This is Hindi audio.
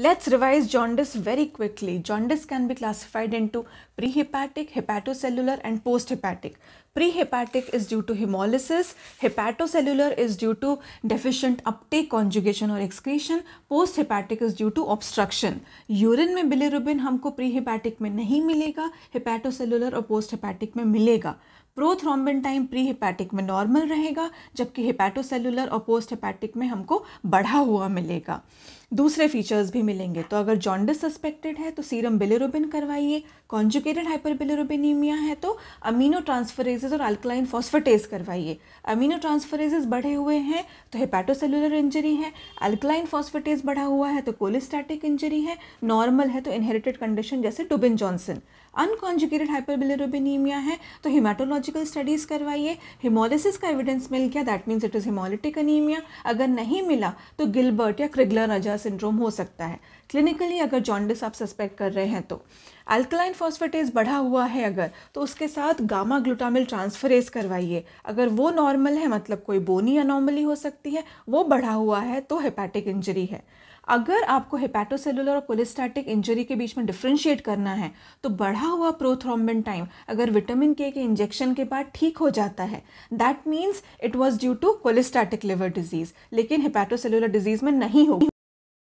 Let's revise jaundice very quickly. Jaundice can be classified into prehepatic, hepatocellular and posthepatic. Hepatic is due to haemolysis hepatocellular is due to deficient uptake conjugation और excretion post hepatic is due to obstruction urine में बिलिरुबिन हमको प्रीहेपैटिक में नहीं मिलेगा हेपैटोसेलुलर और पोस्ट हेपैटिक में मिलेगा प्रोथ्रोम्बिन टाइम प्री हेपैटिक में नॉर्मल रहेगा जबकि हेपैटोसेलुलर और पोस्ट हेपैटिक में हमको बढ़ा हुआ मिलेगा दूसरे फीचर्स भी मिलेंगे तो अगर जॉन्डिस सस्पेक्टेड है तो सीरम बिलिरुबिन करवाइए कॉन्जुकेटेड हाइपर है तो अमीनो ट्रांसफरेज ट्रांसफरेजेज और अल्कलाइन फॉस्फेटेज करवाइए अमीनो ट्रांसफरेजेज बढ़े हुए हैं तो हेपाटोसेलुलर इंजरी है अल्कलाइन फॉस्फेटेज बढ़ा हुआ है तो कोलिस्टैटिक इंजरी है नॉर्मल है तो इनहेरिटेड कंडीशन जैसे डुबिन जॉनसन अनकॉन्जुकेटेड हाइपरबिलिरुबिनीमिया है तो हिमाटोलॉजिकल स्टडीज़ करवाइए हिमोलिसिस का एविडेंस मिल गया that means it is haemolytic anaemia अगर नहीं मिला तो गिलबर्ट या क्रिगलर रजा सिंड्रोम हो सकता है क्लिनिकली अगर जॉन्डिस आप सस्पेक्ट कर रहे हैं तो अल्कलाइन फॉस्फेटेज बढ़ा हुआ है अगर तो उसके साथ गामा ग्लूटामिल ट्रांसफरेज करवाइए अगर वो नॉर्मल है मतलब कोई बोनी अनोमली हो सकती है वो बढ़ा हुआ है तो हेपैटिक इंजरी है अगर आपको हेपेटोसेलुलर और कोलेस्टैटिक इंजरी के बीच में डिफ्रेंशिएट करना है तो बढ़ा हुआ प्रोथ्रोम्बिन टाइम अगर विटामिन के के इंजेक्शन के बाद ठीक हो जाता है that means it was due to cholestatic liver disease लेकिन हेपेटोसेलुलर डिजीज़ में नहीं होगी